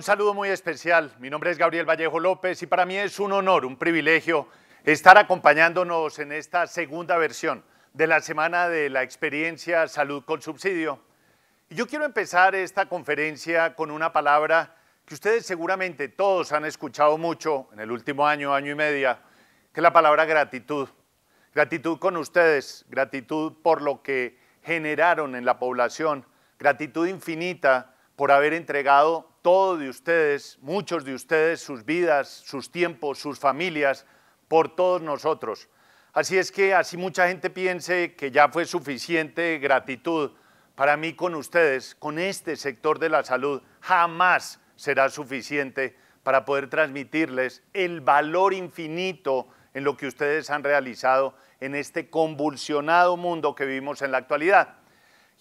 un saludo muy especial. Mi nombre es Gabriel Vallejo López y para mí es un honor, un privilegio estar acompañándonos en esta segunda versión de la Semana de la Experiencia Salud con Subsidio. Y yo quiero empezar esta conferencia con una palabra que ustedes seguramente todos han escuchado mucho en el último año, año y media, que es la palabra gratitud. Gratitud con ustedes, gratitud por lo que generaron en la población, gratitud infinita por haber entregado todo de ustedes, muchos de ustedes, sus vidas, sus tiempos, sus familias, por todos nosotros. Así es que así mucha gente piense que ya fue suficiente gratitud para mí con ustedes, con este sector de la salud, jamás será suficiente para poder transmitirles el valor infinito en lo que ustedes han realizado en este convulsionado mundo que vivimos en la actualidad.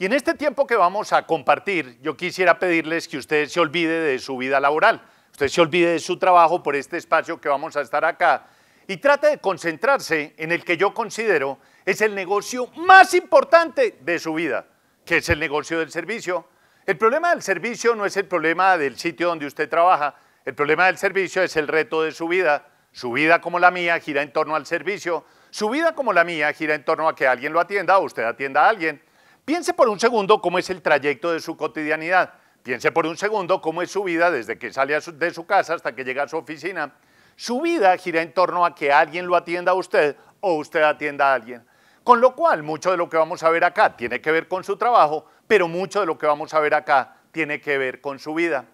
Y en este tiempo que vamos a compartir, yo quisiera pedirles que usted se olvide de su vida laboral, usted se olvide de su trabajo por este espacio que vamos a estar acá y trate de concentrarse en el que yo considero es el negocio más importante de su vida, que es el negocio del servicio. El problema del servicio no es el problema del sitio donde usted trabaja, el problema del servicio es el reto de su vida. Su vida como la mía gira en torno al servicio, su vida como la mía gira en torno a que alguien lo atienda o usted atienda a alguien. Piense por un segundo cómo es el trayecto de su cotidianidad. Piense por un segundo cómo es su vida desde que sale de su casa hasta que llega a su oficina. Su vida gira en torno a que alguien lo atienda a usted o usted atienda a alguien. Con lo cual, mucho de lo que vamos a ver acá tiene que ver con su trabajo, pero mucho de lo que vamos a ver acá tiene que ver con su vida.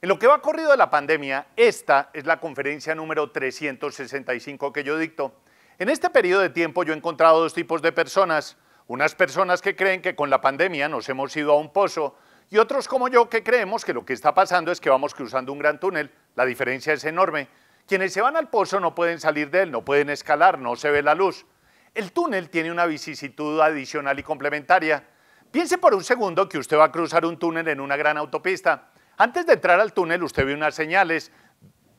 En lo que va corrido de la pandemia, esta es la conferencia número 365 que yo dicto. En este periodo de tiempo yo he encontrado dos tipos de personas unas personas que creen que con la pandemia nos hemos ido a un pozo y otros como yo que creemos que lo que está pasando es que vamos cruzando un gran túnel. La diferencia es enorme. Quienes se van al pozo no pueden salir de él, no pueden escalar, no se ve la luz. El túnel tiene una vicisitud adicional y complementaria. Piense por un segundo que usted va a cruzar un túnel en una gran autopista. Antes de entrar al túnel usted ve unas señales,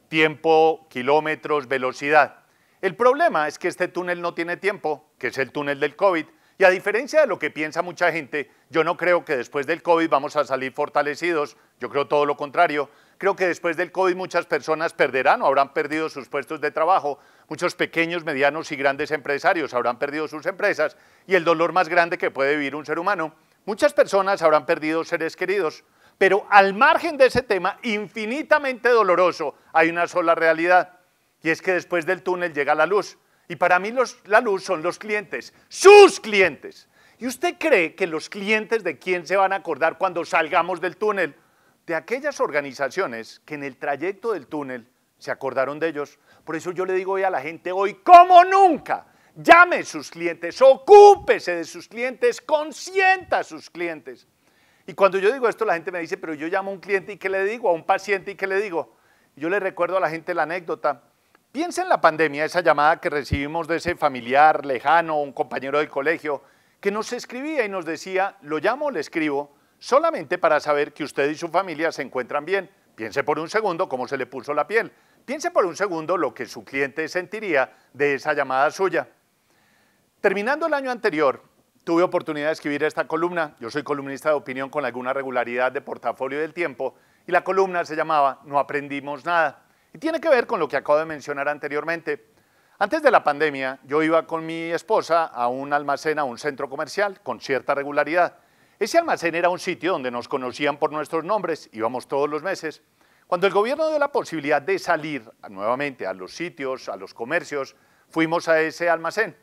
tiempo, kilómetros, velocidad. El problema es que este túnel no tiene tiempo, que es el túnel del COVID. Y a diferencia de lo que piensa mucha gente, yo no creo que después del COVID vamos a salir fortalecidos, yo creo todo lo contrario. Creo que después del COVID muchas personas perderán o habrán perdido sus puestos de trabajo, muchos pequeños, medianos y grandes empresarios habrán perdido sus empresas y el dolor más grande que puede vivir un ser humano. Muchas personas habrán perdido seres queridos, pero al margen de ese tema infinitamente doloroso hay una sola realidad y es que después del túnel llega la luz y para mí la luz son los clientes, sus clientes. ¿Y usted cree que los clientes de quién se van a acordar cuando salgamos del túnel? De aquellas organizaciones que en el trayecto del túnel se acordaron de ellos. Por eso yo le digo hoy a la gente, hoy como nunca, llame a sus clientes, ocúpese de sus clientes, consienta a sus clientes. Y cuando yo digo esto, la gente me dice, pero yo llamo a un cliente y qué le digo, a un paciente y qué le digo. Yo le recuerdo a la gente la anécdota Piense en la pandemia, esa llamada que recibimos de ese familiar lejano, un compañero del colegio, que nos escribía y nos decía, lo llamo o le escribo, solamente para saber que usted y su familia se encuentran bien. Piense por un segundo cómo se le puso la piel. Piense por un segundo lo que su cliente sentiría de esa llamada suya. Terminando el año anterior, tuve oportunidad de escribir esta columna. Yo soy columnista de opinión con alguna regularidad de portafolio del tiempo y la columna se llamaba No aprendimos nada. Y tiene que ver con lo que acabo de mencionar anteriormente. Antes de la pandemia, yo iba con mi esposa a un almacén, a un centro comercial, con cierta regularidad. Ese almacén era un sitio donde nos conocían por nuestros nombres, íbamos todos los meses. Cuando el gobierno dio la posibilidad de salir nuevamente a los sitios, a los comercios, fuimos a ese almacén.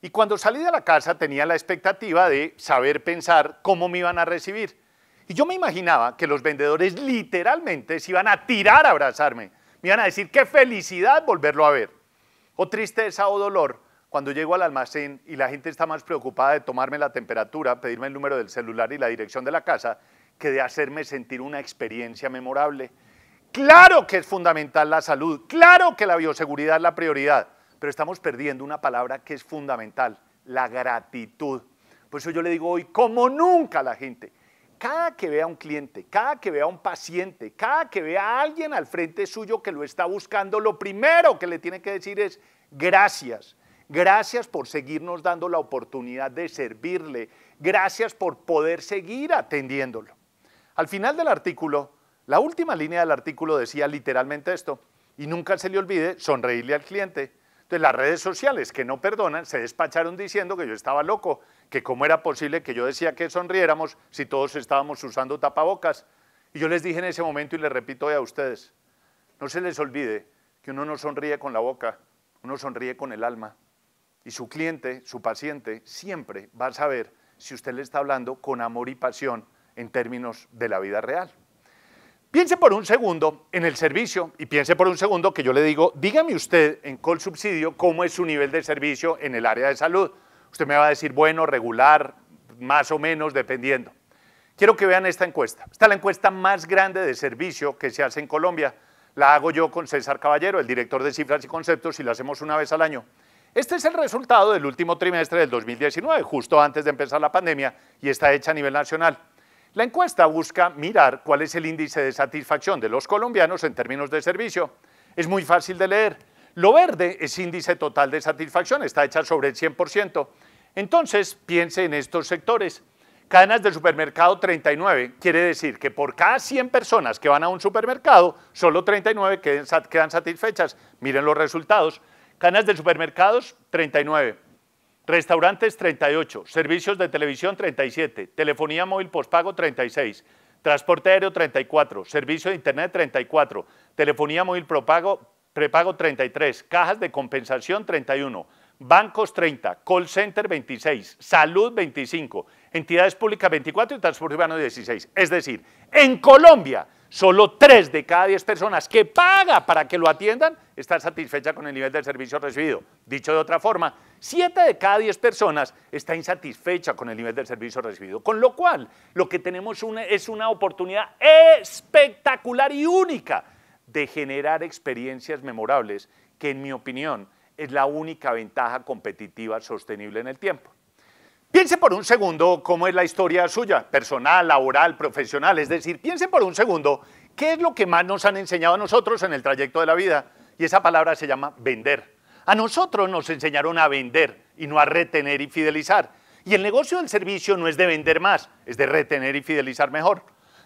Y cuando salí de la casa tenía la expectativa de saber pensar cómo me iban a recibir. Y yo me imaginaba que los vendedores literalmente se iban a tirar a abrazarme me iban a decir, qué felicidad volverlo a ver. O tristeza o dolor cuando llego al almacén y la gente está más preocupada de tomarme la temperatura, pedirme el número del celular y la dirección de la casa, que de hacerme sentir una experiencia memorable. Claro que es fundamental la salud, claro que la bioseguridad es la prioridad, pero estamos perdiendo una palabra que es fundamental, la gratitud. Por eso yo le digo hoy, como nunca a la gente, cada que vea un cliente, cada que vea un paciente, cada que vea a alguien al frente suyo que lo está buscando, lo primero que le tiene que decir es gracias. Gracias por seguirnos dando la oportunidad de servirle. Gracias por poder seguir atendiéndolo. Al final del artículo, la última línea del artículo decía literalmente esto, y nunca se le olvide sonreírle al cliente. Entonces las redes sociales que no perdonan se despacharon diciendo que yo estaba loco, que cómo era posible que yo decía que sonriéramos si todos estábamos usando tapabocas. Y yo les dije en ese momento y les repito a ustedes, no se les olvide que uno no sonríe con la boca, uno sonríe con el alma. Y su cliente, su paciente, siempre va a saber si usted le está hablando con amor y pasión en términos de la vida real. Piense por un segundo en el servicio y piense por un segundo que yo le digo, dígame usted en ColSubsidio subsidio cómo es su nivel de servicio en el área de salud. Usted me va a decir, bueno, regular, más o menos, dependiendo. Quiero que vean esta encuesta. Esta es la encuesta más grande de servicio que se hace en Colombia. La hago yo con César Caballero, el director de cifras y conceptos, y la hacemos una vez al año. Este es el resultado del último trimestre del 2019, justo antes de empezar la pandemia, y está hecha a nivel nacional. La encuesta busca mirar cuál es el índice de satisfacción de los colombianos en términos de servicio. Es muy fácil de leer. Lo verde es índice total de satisfacción, está hecha sobre el 100%. Entonces, piense en estos sectores. Cadenas de supermercado 39 quiere decir que por cada 100 personas que van a un supermercado, solo 39 quedan satisfechas. Miren los resultados. Cadenas de supermercados 39. Restaurantes 38, servicios de televisión 37, telefonía móvil postpago 36, transporte aéreo 34, servicio de internet 34, telefonía móvil prepago 33, cajas de compensación 31, bancos 30, call center 26, salud 25, entidades públicas 24 y transporte urbano 16. Es decir, en Colombia solo 3 de cada 10 personas que paga para que lo atiendan está satisfecha con el nivel del servicio recibido. Dicho de otra forma, 7 de cada 10 personas está insatisfecha con el nivel del servicio recibido. Con lo cual, lo que tenemos es una oportunidad espectacular y única de generar experiencias memorables que, en mi opinión, es la única ventaja competitiva sostenible en el tiempo. Piense por un segundo cómo es la historia suya, personal, laboral, profesional. Es decir, piense por un segundo qué es lo que más nos han enseñado a nosotros en el trayecto de la vida. Y esa palabra se llama vender. A nosotros nos enseñaron a vender y no a retener y fidelizar. Y el negocio del servicio no es de vender más, es de retener y fidelizar mejor.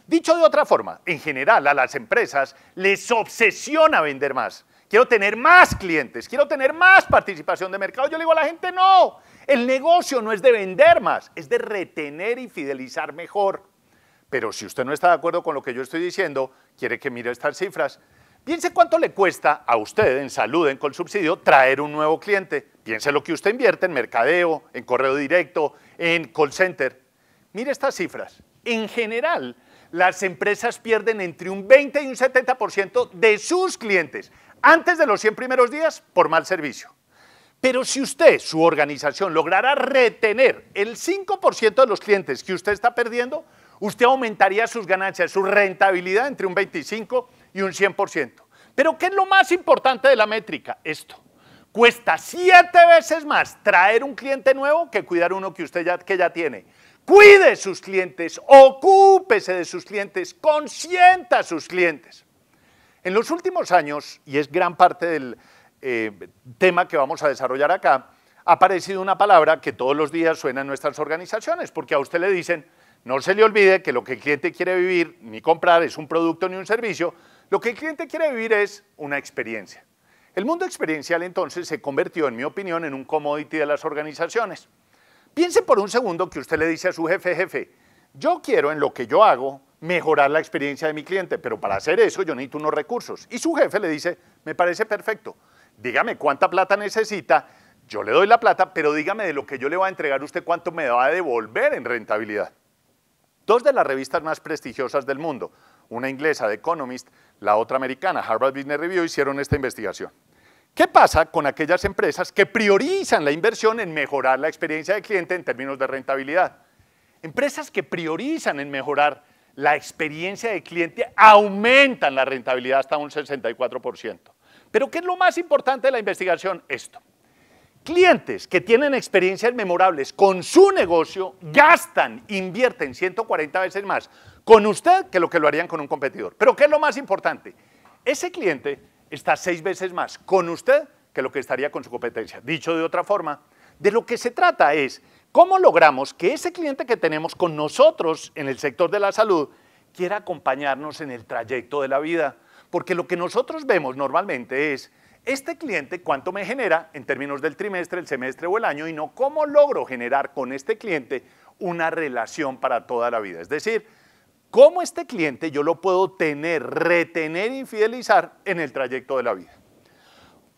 Dicho de otra forma, en general a las empresas les obsesiona vender más. Quiero tener más clientes, quiero tener más participación de mercado. Yo le digo a la gente, no, el negocio no es de vender más, es de retener y fidelizar mejor. Pero si usted no está de acuerdo con lo que yo estoy diciendo, quiere que mire estas cifras, piense cuánto le cuesta a usted en salud, en subsidio, traer un nuevo cliente. Piense lo que usted invierte en mercadeo, en correo directo, en call center. Mire estas cifras. En general, las empresas pierden entre un 20 y un 70% de sus clientes antes de los 100 primeros días por mal servicio. Pero si usted, su organización, lograra retener el 5% de los clientes que usted está perdiendo, usted aumentaría sus ganancias, su rentabilidad entre un 25 y un 100%. Pero ¿qué es lo más importante de la métrica? Esto. Cuesta siete veces más traer un cliente nuevo que cuidar uno que usted ya, que ya tiene. Cuide sus clientes, ocúpese de sus clientes, consienta a sus clientes. En los últimos años, y es gran parte del eh, tema que vamos a desarrollar acá, ha aparecido una palabra que todos los días suena en nuestras organizaciones, porque a usted le dicen, no se le olvide que lo que el cliente quiere vivir ni comprar es un producto ni un servicio, lo que el cliente quiere vivir es una experiencia. El mundo experiencial entonces se convirtió, en mi opinión, en un commodity de las organizaciones. Piense por un segundo que usted le dice a su jefe, jefe, yo quiero en lo que yo hago mejorar la experiencia de mi cliente, pero para hacer eso yo necesito unos recursos. Y su jefe le dice, me parece perfecto, dígame cuánta plata necesita, yo le doy la plata, pero dígame de lo que yo le va a entregar usted cuánto me va a devolver en rentabilidad. Dos de las revistas más prestigiosas del mundo, una inglesa, The Economist, la otra americana, Harvard Business Review, hicieron esta investigación. ¿Qué pasa con aquellas empresas que priorizan la inversión en mejorar la experiencia del cliente en términos de rentabilidad? Empresas que priorizan en mejorar la experiencia de cliente aumenta la rentabilidad hasta un 64%. Pero ¿qué es lo más importante de la investigación? Esto. Clientes que tienen experiencias memorables con su negocio gastan, invierten 140 veces más con usted que lo que lo harían con un competidor. Pero ¿qué es lo más importante? Ese cliente está seis veces más con usted que lo que estaría con su competencia. Dicho de otra forma, de lo que se trata es ¿Cómo logramos que ese cliente que tenemos con nosotros en el sector de la salud quiera acompañarnos en el trayecto de la vida? Porque lo que nosotros vemos normalmente es, este cliente cuánto me genera en términos del trimestre, el semestre o el año, y no cómo logro generar con este cliente una relación para toda la vida. Es decir, cómo este cliente yo lo puedo tener, retener y fidelizar en el trayecto de la vida.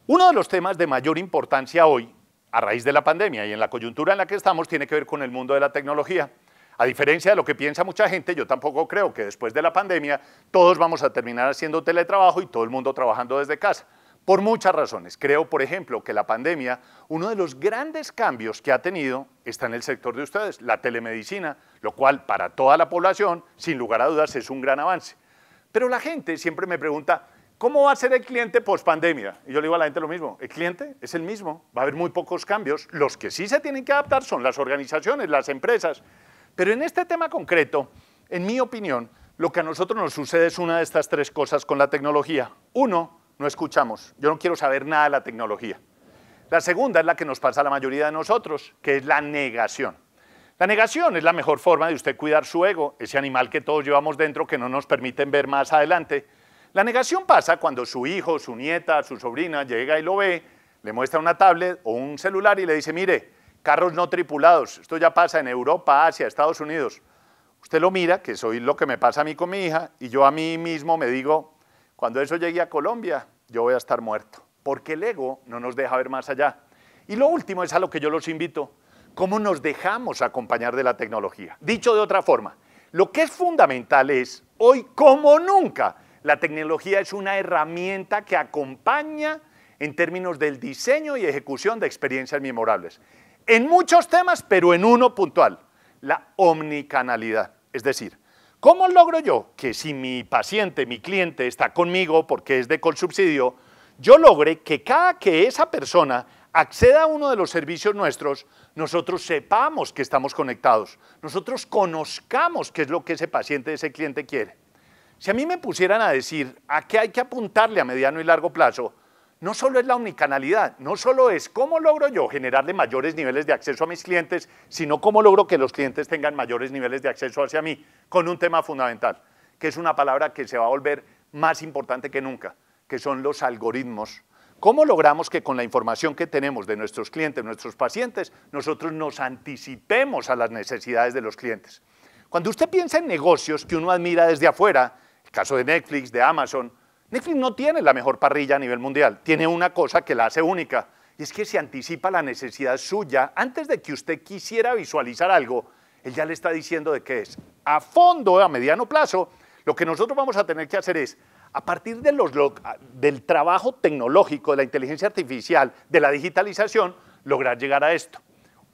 Uno de los temas de mayor importancia hoy a raíz de la pandemia y en la coyuntura en la que estamos tiene que ver con el mundo de la tecnología. A diferencia de lo que piensa mucha gente, yo tampoco creo que después de la pandemia todos vamos a terminar haciendo teletrabajo y todo el mundo trabajando desde casa. Por muchas razones. Creo, por ejemplo, que la pandemia, uno de los grandes cambios que ha tenido está en el sector de ustedes, la telemedicina, lo cual para toda la población, sin lugar a dudas, es un gran avance. Pero la gente siempre me pregunta, ¿Cómo va a ser el cliente post pandemia? Y yo le digo a la gente lo mismo, el cliente es el mismo, va a haber muy pocos cambios. Los que sí se tienen que adaptar son las organizaciones, las empresas. Pero en este tema concreto, en mi opinión, lo que a nosotros nos sucede es una de estas tres cosas con la tecnología. Uno, no escuchamos, yo no quiero saber nada de la tecnología. La segunda es la que nos pasa a la mayoría de nosotros, que es la negación. La negación es la mejor forma de usted cuidar su ego, ese animal que todos llevamos dentro que no nos permiten ver más adelante. La negación pasa cuando su hijo, su nieta, su sobrina llega y lo ve, le muestra una tablet o un celular y le dice, mire, carros no tripulados, esto ya pasa en Europa, Asia, Estados Unidos. Usted lo mira, que soy lo que me pasa a mí con mi hija, y yo a mí mismo me digo, cuando eso llegue a Colombia, yo voy a estar muerto, porque el ego no nos deja ver más allá. Y lo último es a lo que yo los invito, cómo nos dejamos acompañar de la tecnología. Dicho de otra forma, lo que es fundamental es, hoy como nunca, la tecnología es una herramienta que acompaña en términos del diseño y ejecución de experiencias memorables. En muchos temas, pero en uno puntual, la omnicanalidad. Es decir, ¿cómo logro yo que si mi paciente, mi cliente está conmigo porque es de Colsubsidio, yo logre que cada que esa persona acceda a uno de los servicios nuestros, nosotros sepamos que estamos conectados, nosotros conozcamos qué es lo que ese paciente, ese cliente quiere. Si a mí me pusieran a decir a qué hay que apuntarle a mediano y largo plazo, no solo es la omnicanalidad, no solo es cómo logro yo generarle mayores niveles de acceso a mis clientes, sino cómo logro que los clientes tengan mayores niveles de acceso hacia mí, con un tema fundamental, que es una palabra que se va a volver más importante que nunca, que son los algoritmos. ¿Cómo logramos que con la información que tenemos de nuestros clientes, nuestros pacientes, nosotros nos anticipemos a las necesidades de los clientes? Cuando usted piensa en negocios que uno admira desde afuera, el caso de Netflix, de Amazon. Netflix no tiene la mejor parrilla a nivel mundial, tiene una cosa que la hace única, y es que se anticipa la necesidad suya antes de que usted quisiera visualizar algo, él ya le está diciendo de qué es. A fondo, a mediano plazo, lo que nosotros vamos a tener que hacer es, a partir del trabajo tecnológico, de la inteligencia artificial, de la digitalización, lograr llegar a esto.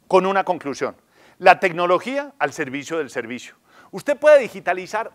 Con una conclusión, la tecnología al servicio del servicio. Usted puede digitalizar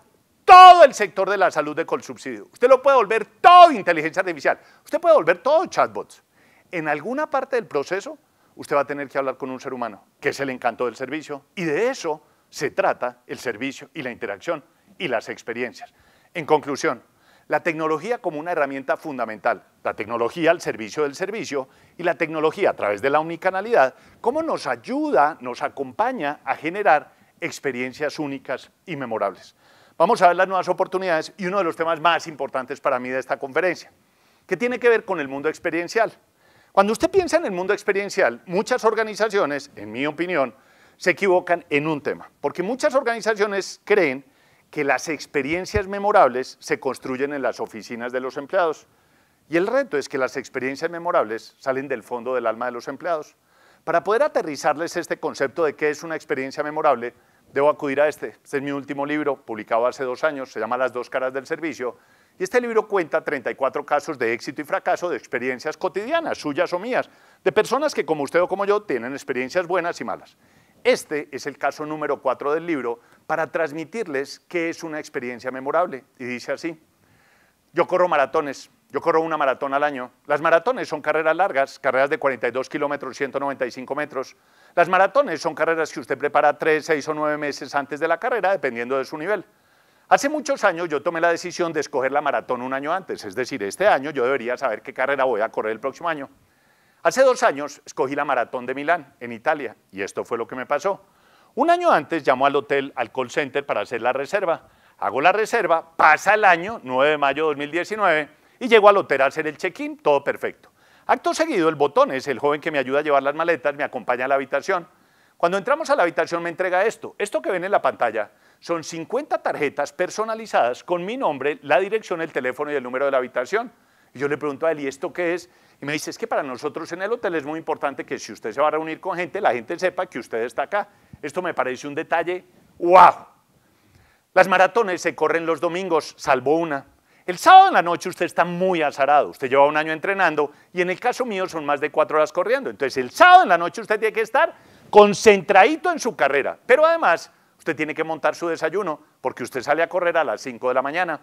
todo el sector de la salud de Colsubsidio. Usted lo puede volver todo inteligencia artificial. Usted puede volver todo chatbots. En alguna parte del proceso, usted va a tener que hablar con un ser humano, que es el encanto del servicio. Y de eso se trata el servicio y la interacción y las experiencias. En conclusión, la tecnología como una herramienta fundamental, la tecnología al servicio del servicio y la tecnología a través de la omnicanalidad, cómo nos ayuda, nos acompaña a generar experiencias únicas y memorables. Vamos a ver las nuevas oportunidades y uno de los temas más importantes para mí de esta conferencia, que tiene que ver con el mundo experiencial. Cuando usted piensa en el mundo experiencial, muchas organizaciones, en mi opinión, se equivocan en un tema, porque muchas organizaciones creen que las experiencias memorables se construyen en las oficinas de los empleados. Y el reto es que las experiencias memorables salen del fondo del alma de los empleados. Para poder aterrizarles este concepto de qué es una experiencia memorable, debo acudir a este. Este es mi último libro, publicado hace dos años, se llama Las dos caras del servicio. Y este libro cuenta 34 casos de éxito y fracaso de experiencias cotidianas, suyas o mías, de personas que, como usted o como yo, tienen experiencias buenas y malas. Este es el caso número 4 del libro para transmitirles qué es una experiencia memorable. Y dice así, yo corro maratones, yo corro una maratón al año. Las maratones son carreras largas, carreras de 42 kilómetros, 195 metros. Las maratones son carreras que usted prepara tres, seis o nueve meses antes de la carrera, dependiendo de su nivel. Hace muchos años yo tomé la decisión de escoger la maratón un año antes, es decir, este año yo debería saber qué carrera voy a correr el próximo año. Hace dos años escogí la maratón de Milán, en Italia, y esto fue lo que me pasó. Un año antes llamó al hotel, al call center, para hacer la reserva. Hago la reserva, pasa el año, 9 de mayo de 2019, y llego al hotel a hacer el check-in, todo perfecto. Acto seguido, el botón es el joven que me ayuda a llevar las maletas, me acompaña a la habitación. Cuando entramos a la habitación me entrega esto. Esto que ven en la pantalla son 50 tarjetas personalizadas con mi nombre, la dirección, el teléfono y el número de la habitación. Y yo le pregunto a él, ¿y esto qué es? Y me dice, es que para nosotros en el hotel es muy importante que si usted se va a reunir con gente, la gente sepa que usted está acá. Esto me parece un detalle, wow. Las maratones se corren los domingos, salvo una. El sábado en la noche usted está muy azarado, usted lleva un año entrenando y en el caso mío son más de cuatro horas corriendo. Entonces el sábado en la noche usted tiene que estar concentradito en su carrera, pero además usted tiene que montar su desayuno porque usted sale a correr a las cinco de la mañana.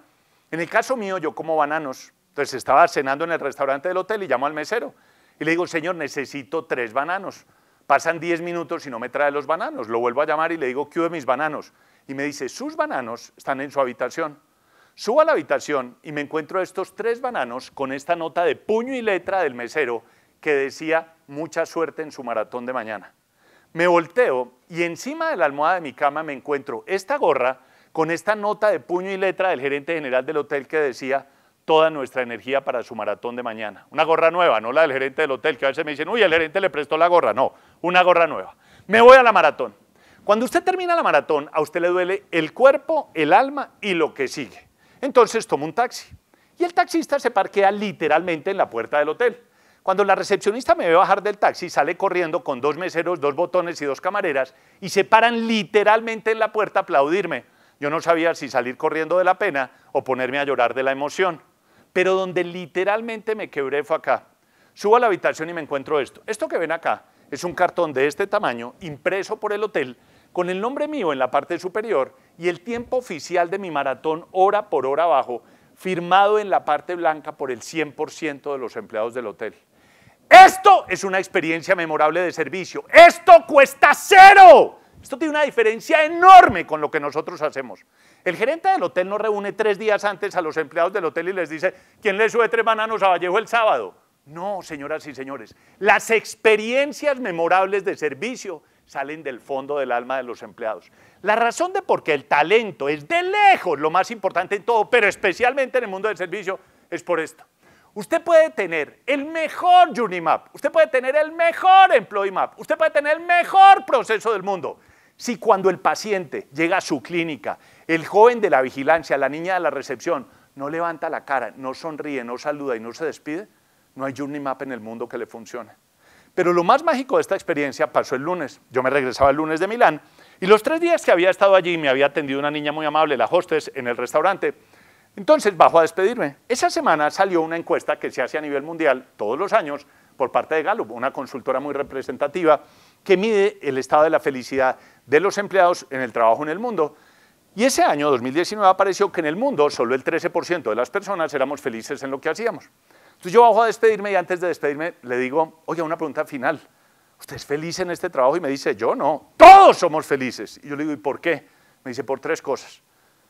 En el caso mío yo como bananos, entonces estaba cenando en el restaurante del hotel y llamo al mesero y le digo, señor, necesito tres bananos. Pasan diez minutos y no me trae los bananos. Lo vuelvo a llamar y le digo, ¿qué de mis bananos? Y me dice, sus bananos están en su habitación. Subo a la habitación y me encuentro estos tres bananos con esta nota de puño y letra del mesero que decía mucha suerte en su maratón de mañana. Me volteo y encima de la almohada de mi cama me encuentro esta gorra con esta nota de puño y letra del gerente general del hotel que decía toda nuestra energía para su maratón de mañana. Una gorra nueva, no la del gerente del hotel, que a veces me dicen, uy, el gerente le prestó la gorra. No, una gorra nueva. Me voy a la maratón. Cuando usted termina la maratón, a usted le duele el cuerpo, el alma y lo que sigue. Entonces tomo un taxi y el taxista se parquea literalmente en la puerta del hotel. Cuando la recepcionista me ve bajar del taxi, sale corriendo con dos meseros, dos botones y dos camareras y se paran literalmente en la puerta a aplaudirme. Yo no sabía si salir corriendo de la pena o ponerme a llorar de la emoción. Pero donde literalmente me quebré fue acá. Subo a la habitación y me encuentro esto. Esto que ven acá es un cartón de este tamaño impreso por el hotel con el nombre mío en la parte superior y el tiempo oficial de mi maratón hora por hora abajo, firmado en la parte blanca por el 100% de los empleados del hotel. Esto es una experiencia memorable de servicio. Esto cuesta cero. Esto tiene una diferencia enorme con lo que nosotros hacemos. El gerente del hotel nos reúne tres días antes a los empleados del hotel y les dice, ¿quién le sube tres bananos a Vallejo el sábado? No, señoras y señores. Las experiencias memorables de servicio salen del fondo del alma de los empleados. La razón de por qué el talento es de lejos lo más importante en todo, pero especialmente en el mundo del servicio, es por esto. Usted puede tener el mejor Journey Map, usted puede tener el mejor Employee Map, usted puede tener el mejor proceso del mundo. Si cuando el paciente llega a su clínica, el joven de la vigilancia, la niña de la recepción, no levanta la cara, no sonríe, no saluda y no se despide, no hay Journey Map en el mundo que le funcione. Pero lo más mágico de esta experiencia pasó el lunes. Yo me regresaba el lunes de Milán y los tres días que había estado allí me había atendido una niña muy amable, la hostess, en el restaurante. Entonces bajo a despedirme. Esa semana salió una encuesta que se hace a nivel mundial todos los años por parte de Gallup, una consultora muy representativa que mide el estado de la felicidad de los empleados en el trabajo en el mundo. Y ese año, 2019, apareció que en el mundo solo el 13% de las personas éramos felices en lo que hacíamos. Entonces yo bajo a despedirme y antes de despedirme le digo, oye, una pregunta final. ¿Usted es feliz en este trabajo? Y me dice, yo no. Todos somos felices. Y yo le digo, ¿y por qué? Me dice, por tres cosas.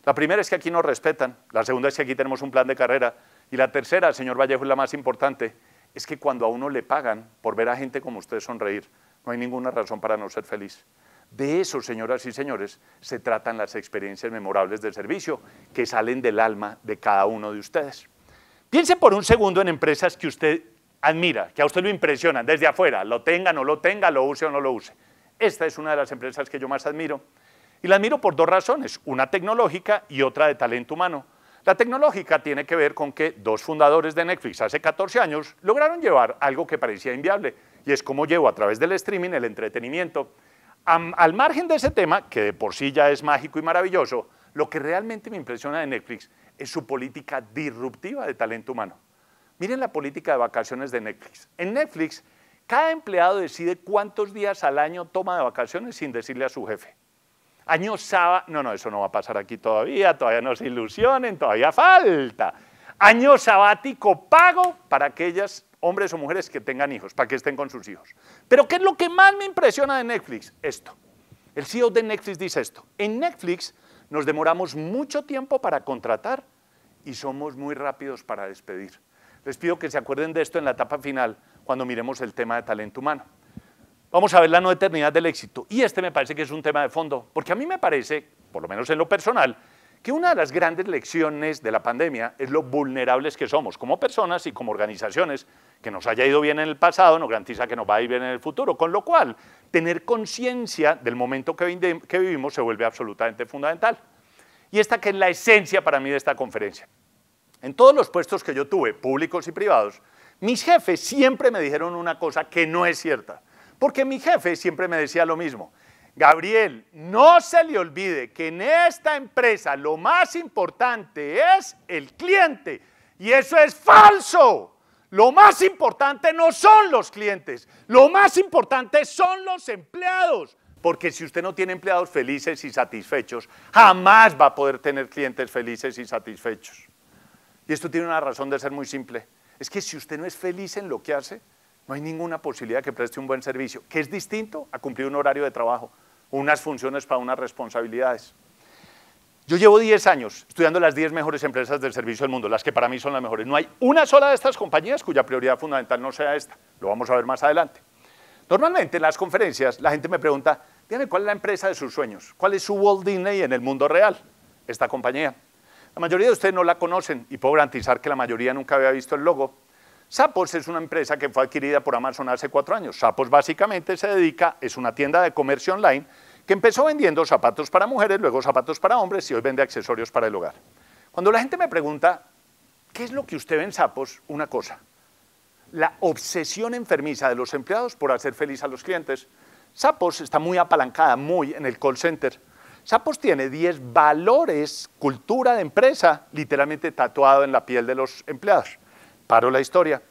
La primera es que aquí nos respetan. La segunda es que aquí tenemos un plan de carrera. Y la tercera, señor Vallejo, es la más importante. Es que cuando a uno le pagan por ver a gente como usted sonreír, no hay ninguna razón para no ser feliz. De eso, señoras y señores, se tratan las experiencias memorables del servicio que salen del alma de cada uno de ustedes. Piense por un segundo en empresas que usted admira, que a usted lo impresionan desde afuera, lo tenga, o no lo tenga, lo use o no lo use. Esta es una de las empresas que yo más admiro. Y la admiro por dos razones, una tecnológica y otra de talento humano. La tecnológica tiene que ver con que dos fundadores de Netflix hace 14 años lograron llevar algo que parecía inviable, y es cómo llevo a través del streaming el entretenimiento. al margen de ese tema, que de por sí ya es mágico y maravilloso, lo que realmente me impresiona de Netflix es su política disruptiva de talento humano. Miren la política de vacaciones de Netflix. En Netflix, cada empleado decide cuántos días al año toma de vacaciones sin decirle a su jefe. Año sábado, no, no, eso no va a pasar aquí todavía, todavía no se ilusionen, todavía falta. Año sabático pago para aquellas hombres o mujeres que tengan hijos, para que estén con sus hijos. Pero ¿qué es lo que más me impresiona de Netflix? Esto. El CEO de Netflix dice esto. En Netflix nos demoramos mucho tiempo para contratar y somos muy rápidos para despedir. Les pido que se acuerden de esto en la etapa final, cuando miremos el tema de talento humano. Vamos a ver la no eternidad del éxito. Y este me parece que es un tema de fondo, porque a mí me parece, por lo menos en lo personal, que una de las grandes lecciones de la pandemia es lo vulnerables que somos como personas y como organizaciones que nos haya ido bien en el pasado no garantiza que nos va a ir bien en el futuro, con lo cual tener conciencia del momento que, que vivimos se vuelve absolutamente fundamental. Y esta que es la esencia para mí de esta conferencia. En todos los puestos que yo tuve, públicos y privados, mis jefes siempre me dijeron una cosa que no es cierta, porque mi jefe siempre me decía lo mismo. Gabriel, no se le olvide que en esta empresa lo más importante es el cliente. Y eso es falso. Lo más importante no son los clientes, lo más importante son los empleados. Porque si usted no tiene empleados felices y satisfechos, jamás va a poder tener clientes felices y satisfechos. Y esto tiene una razón de ser muy simple. Es que si usted no es feliz en lo que hace, no hay ninguna posibilidad que preste un buen servicio, que es distinto a cumplir un horario de trabajo, unas funciones para unas responsabilidades. Yo llevo 10 años estudiando las 10 mejores empresas del servicio del mundo, las que para mí son las mejores. No hay una sola de estas compañías cuya prioridad fundamental no sea esta. Lo vamos a ver más adelante. Normalmente en las conferencias la gente me pregunta, dime cuál es la empresa de sus sueños, cuál es su Walt Disney en el mundo real, esta compañía. La mayoría de ustedes no la conocen y puedo garantizar que la mayoría nunca había visto el logo. Sapos es una empresa que fue adquirida por Amazon hace cuatro años. Sapos básicamente se dedica, es una tienda de comercio online que empezó vendiendo zapatos para mujeres, luego zapatos para hombres y hoy vende accesorios para el hogar. Cuando la gente me pregunta, ¿qué es lo que usted ve en Sapos? Una cosa, la obsesión enfermiza de los empleados por hacer feliz a los clientes. Sapos está muy apalancada, muy en el call center. Sapos tiene 10 valores, cultura de empresa, literalmente tatuado en la piel de los empleados. Paro la historia.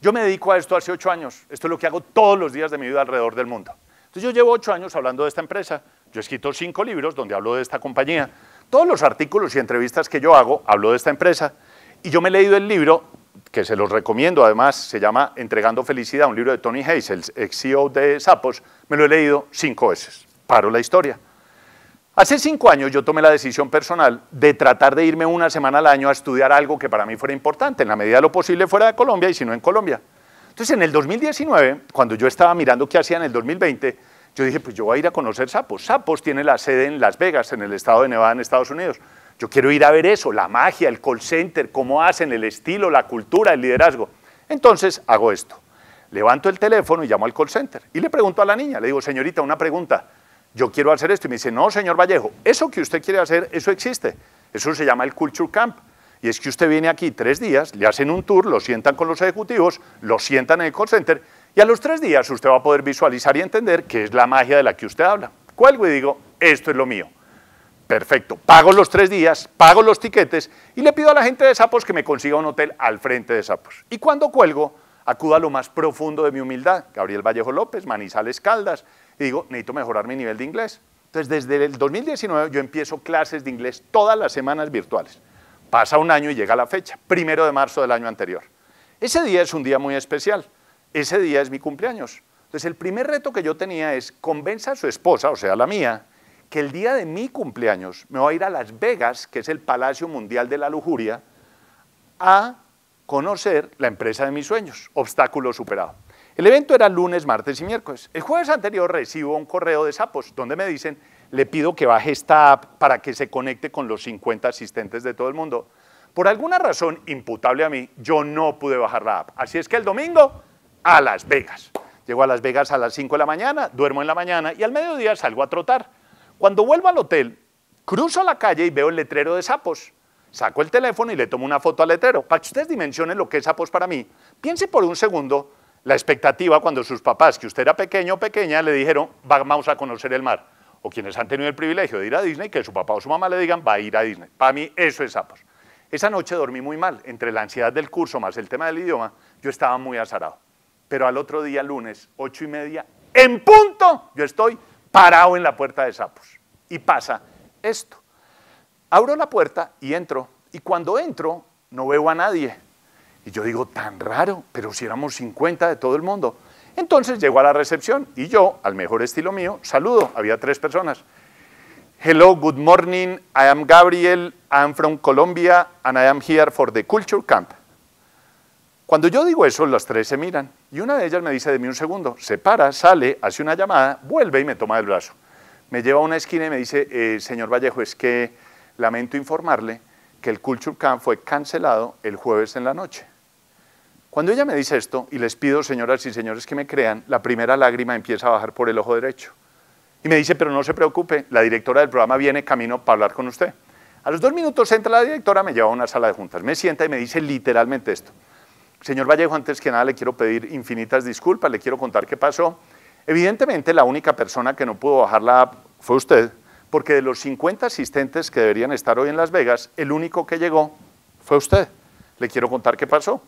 Yo me dedico a esto hace ocho años. Esto es lo que hago todos los días de mi vida alrededor del mundo. Entonces yo llevo ocho años hablando de esta empresa. Yo he escrito cinco libros donde hablo de esta compañía. Todos los artículos y entrevistas que yo hago, hablo de esta empresa. Y yo me he leído el libro, que se los recomiendo además, se llama Entregando Felicidad, un libro de Tony Hayes, el ex CEO de Sapos. Me lo he leído cinco veces. Paro la historia. Hace cinco años yo tomé la decisión personal de tratar de irme una semana al año a estudiar algo que para mí fuera importante, en la medida de lo posible fuera de Colombia y si no en Colombia. Entonces, en el 2019, cuando yo estaba mirando qué hacía en el 2020, yo dije, pues yo voy a ir a conocer Sapos. Sapos tiene la sede en Las Vegas, en el estado de Nevada, en Estados Unidos. Yo quiero ir a ver eso, la magia, el call center, cómo hacen, el estilo, la cultura, el liderazgo. Entonces hago esto. Levanto el teléfono y llamo al call center. Y le pregunto a la niña, le digo, señorita, una pregunta. Yo quiero hacer esto. Y me dice, no, señor Vallejo, eso que usted quiere hacer, eso existe. Eso se llama el Culture Camp. Y es que usted viene aquí tres días, le hacen un tour, lo sientan con los ejecutivos, lo sientan en el call center y a los tres días usted va a poder visualizar y entender qué es la magia de la que usted habla. Cuelgo y digo, esto es lo mío. Perfecto, pago los tres días, pago los tiquetes y le pido a la gente de Sapos que me consiga un hotel al frente de Sapos. Y cuando cuelgo, acudo a lo más profundo de mi humildad, Gabriel Vallejo López, Manizales Caldas, y digo, necesito mejorar mi nivel de inglés. Entonces, desde el 2019 yo empiezo clases de inglés todas las semanas virtuales. Pasa un año y llega la fecha, primero de marzo del año anterior. Ese día es un día muy especial, ese día es mi cumpleaños. Entonces el primer reto que yo tenía es convencer a su esposa, o sea la mía, que el día de mi cumpleaños me voy a ir a Las Vegas, que es el Palacio Mundial de la Lujuria, a conocer la empresa de mis sueños, obstáculo superado. El evento era lunes, martes y miércoles. El jueves anterior recibo un correo de sapos donde me dicen le pido que baje esta app para que se conecte con los 50 asistentes de todo el mundo. Por alguna razón imputable a mí, yo no pude bajar la app. Así es que el domingo, a Las Vegas. Llego a Las Vegas a las 5 de la mañana, duermo en la mañana y al mediodía salgo a trotar. Cuando vuelvo al hotel, cruzo la calle y veo el letrero de sapos. Saco el teléfono y le tomo una foto al letrero. Para que ustedes dimensionen lo que es sapos para mí, piense por un segundo la expectativa cuando sus papás, que usted era pequeño o pequeña, le dijeron, vamos a conocer el mar o quienes han tenido el privilegio de ir a Disney, que su papá o su mamá le digan, va a ir a Disney. Para mí eso es sapos. Esa noche dormí muy mal, entre la ansiedad del curso más el tema del idioma, yo estaba muy azarado. Pero al otro día, lunes, ocho y media, en punto, yo estoy parado en la puerta de sapos. Y pasa esto. Abro la puerta y entro. Y cuando entro, no veo a nadie. Y yo digo, tan raro, pero si éramos 50 de todo el mundo. Entonces llego a la recepción y yo, al mejor estilo mío, saludo. Había tres personas. Hello, good morning. I am Gabriel. I am from Colombia and I am here for the culture camp. Cuando yo digo eso, las tres se miran y una de ellas me dice de mí un segundo, se para, sale, hace una llamada, vuelve y me toma del brazo. Me lleva a una esquina y me dice, eh, señor Vallejo, es que lamento informarle que el Culture Camp fue cancelado el jueves en la noche. Cuando ella me dice esto, y les pido, señoras y señores, que me crean, la primera lágrima empieza a bajar por el ojo derecho. Y me dice, pero no se preocupe, la directora del programa viene camino para hablar con usted. A los dos minutos entra la directora, me lleva a una sala de juntas, me sienta y me dice literalmente esto. Señor Vallejo, antes que nada le quiero pedir infinitas disculpas, le quiero contar qué pasó. Evidentemente la única persona que no pudo bajar la app fue usted, porque de los 50 asistentes que deberían estar hoy en Las Vegas, el único que llegó fue usted. Le quiero contar qué pasó.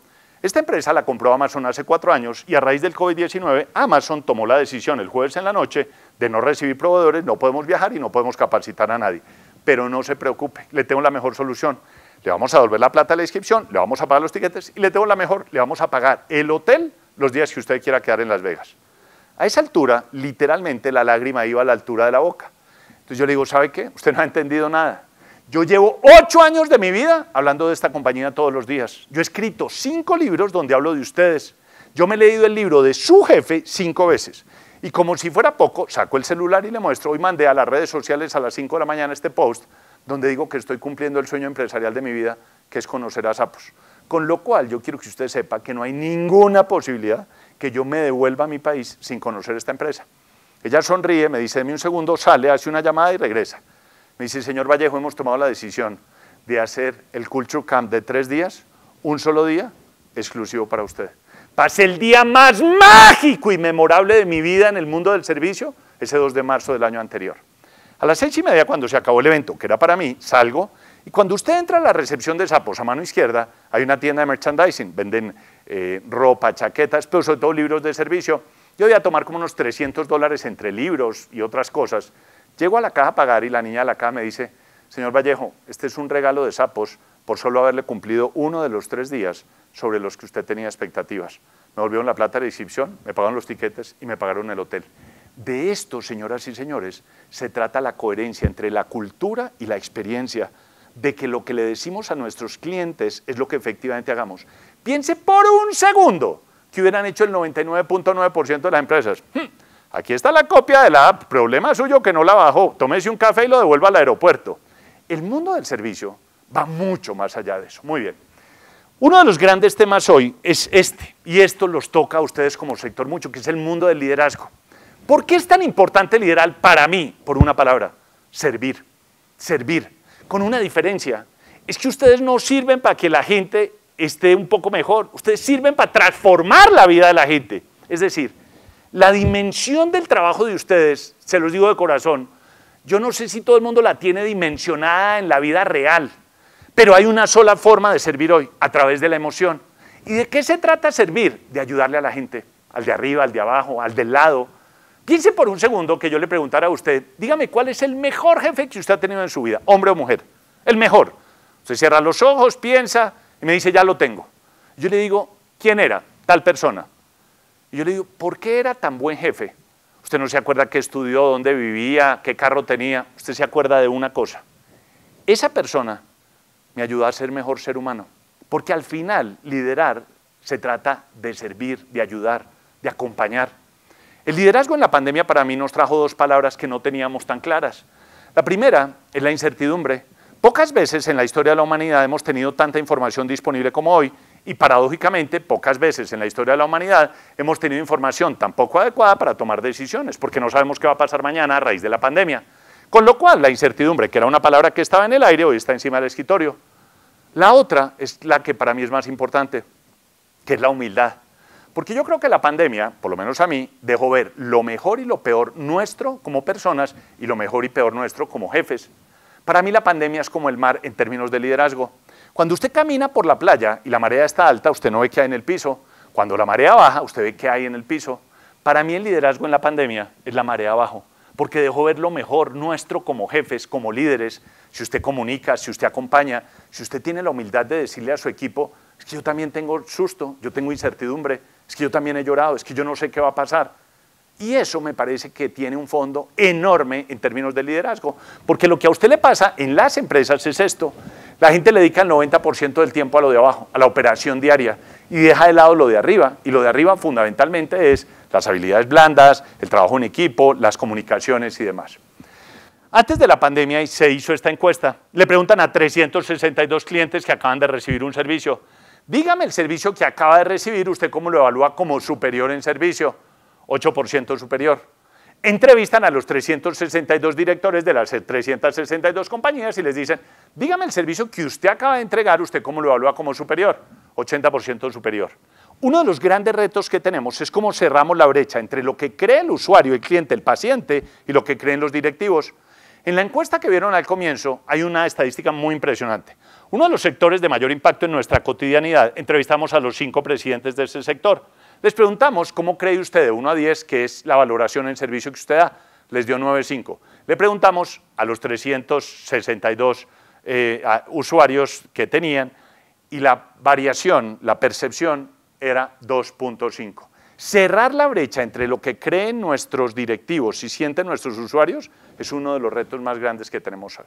Esta empresa la compró Amazon hace cuatro años y a raíz del COVID-19 Amazon tomó la decisión el jueves en la noche de no recibir proveedores, no podemos viajar y no podemos capacitar a nadie. Pero no se preocupe, le tengo la mejor solución. Le vamos a devolver la plata a la inscripción, le vamos a pagar los tiquetes y le tengo la mejor, le vamos a pagar el hotel los días que usted quiera quedar en Las Vegas. A esa altura, literalmente, la lágrima iba a la altura de la boca. Entonces yo le digo, ¿sabe qué? Usted no ha entendido nada yo llevo ocho años de mi vida hablando de esta compañía todos los días. Yo he escrito cinco libros donde hablo de ustedes. Yo me he leído el libro de su jefe cinco veces. Y como si fuera poco, saco el celular y le muestro. Hoy mandé a las redes sociales a las cinco de la mañana este post donde digo que estoy cumpliendo el sueño empresarial de mi vida, que es conocer a sapos. Con lo cual, yo quiero que usted sepa que no hay ninguna posibilidad que yo me devuelva a mi país sin conocer esta empresa. Ella sonríe, me dice, mí un segundo, sale, hace una llamada y regresa. Me dice, señor Vallejo, hemos tomado la decisión de hacer el Culture Camp de tres días, un solo día, exclusivo para usted. Pasé el día más mágico y memorable de mi vida en el mundo del servicio, ese 2 de marzo del año anterior. A las seis y media, cuando se acabó el evento, que era para mí, salgo y cuando usted entra a la recepción de Sapos a mano izquierda, hay una tienda de merchandising, venden eh, ropa, chaquetas, pero sobre todo libros de servicio. Yo voy a tomar como unos 300 dólares entre libros y otras cosas Llego a la caja a pagar y la niña de la caja me dice, señor Vallejo, este es un regalo de sapos por solo haberle cumplido uno de los tres días sobre los que usted tenía expectativas. Me volvieron la plata de la inscripción, me pagaron los tiquetes y me pagaron el hotel. De esto, señoras y señores, se trata la coherencia entre la cultura y la experiencia, de que lo que le decimos a nuestros clientes es lo que efectivamente hagamos. Piense por un segundo que hubieran hecho el 99.9% de las empresas. Hmm. Aquí está la copia de la app, problema suyo que no la bajó, tómese un café y lo devuelva al aeropuerto. El mundo del servicio va mucho más allá de eso. Muy bien. Uno de los grandes temas hoy es este, y esto los toca a ustedes como sector mucho, que es el mundo del liderazgo. ¿Por qué es tan importante liderar para mí? Por una palabra, servir. Servir. Con una diferencia, es que ustedes no sirven para que la gente esté un poco mejor, ustedes sirven para transformar la vida de la gente. Es decir, la dimensión del trabajo de ustedes, se los digo de corazón, yo no sé si todo el mundo la tiene dimensionada en la vida real, pero hay una sola forma de servir hoy, a través de la emoción. ¿Y de qué se trata servir? De ayudarle a la gente, al de arriba, al de abajo, al del lado. Piense por un segundo que yo le preguntara a usted, dígame cuál es el mejor jefe que usted ha tenido en su vida, hombre o mujer, el mejor. Se cierra los ojos, piensa y me dice, ya lo tengo. Yo le digo, ¿quién era? Tal persona. Y yo le digo, ¿por qué era tan buen jefe? Usted no se acuerda qué estudió, dónde vivía, qué carro tenía. Usted se acuerda de una cosa. Esa persona me ayudó a ser mejor ser humano. Porque al final, liderar se trata de servir, de ayudar, de acompañar. El liderazgo en la pandemia para mí nos trajo dos palabras que no teníamos tan claras. La primera es la incertidumbre. Pocas veces en la historia de la humanidad hemos tenido tanta información disponible como hoy y paradójicamente pocas veces en la historia de la humanidad hemos tenido información tan poco adecuada para tomar decisiones, porque no sabemos qué va a pasar mañana a raíz de la pandemia. Con lo cual, la incertidumbre, que era una palabra que estaba en el aire, hoy está encima del escritorio. La otra es la que para mí es más importante, que es la humildad. Porque yo creo que la pandemia, por lo menos a mí, dejó ver lo mejor y lo peor nuestro como personas y lo mejor y peor nuestro como jefes. Para mí la pandemia es como el mar en términos de liderazgo. Cuando usted camina por la playa y la marea está alta, usted no ve qué hay en el piso. Cuando la marea baja, usted ve qué hay en el piso. Para mí el liderazgo en la pandemia es la marea abajo, porque dejó ver lo mejor nuestro como jefes, como líderes, si usted comunica, si usted acompaña, si usted tiene la humildad de decirle a su equipo, es que yo también tengo susto, yo tengo incertidumbre, es que yo también he llorado, es que yo no sé qué va a pasar y eso me parece que tiene un fondo enorme en términos de liderazgo, porque lo que a usted le pasa en las empresas es esto. La gente le dedica el 90% del tiempo a lo de abajo, a la operación diaria, y deja de lado lo de arriba. Y lo de arriba fundamentalmente es las habilidades blandas, el trabajo en equipo, las comunicaciones y demás. Antes de la pandemia se hizo esta encuesta. Le preguntan a 362 clientes que acaban de recibir un servicio. Dígame el servicio que acaba de recibir, usted cómo lo evalúa como superior en servicio. 8% superior. Entrevistan a los 362 directores de las 362 compañías y les dicen, dígame el servicio que usted acaba de entregar, usted cómo lo evalúa como superior, 80% superior. Uno de los grandes retos que tenemos es cómo cerramos la brecha entre lo que cree el usuario, el cliente, el paciente y lo que creen los directivos. En la encuesta que vieron al comienzo hay una estadística muy impresionante. Uno de los sectores de mayor impacto en nuestra cotidianidad, entrevistamos a los cinco presidentes de ese sector. Les preguntamos cómo cree usted de 1 a 10 que es la valoración en servicio que usted da. Les dio 9.5. Le preguntamos a los 362 eh, usuarios que tenían y la variación, la percepción era 2.5. Cerrar la brecha entre lo que creen nuestros directivos y sienten nuestros usuarios es uno de los retos más grandes que tenemos hoy.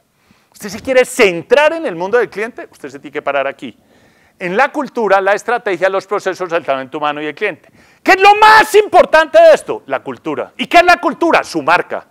Usted si quiere centrar en el mundo del cliente, usted se tiene que parar aquí en la cultura, la estrategia, los procesos, el talento humano y el cliente. ¿Qué es lo más importante de esto? La cultura. ¿Y qué es la cultura? Su marca,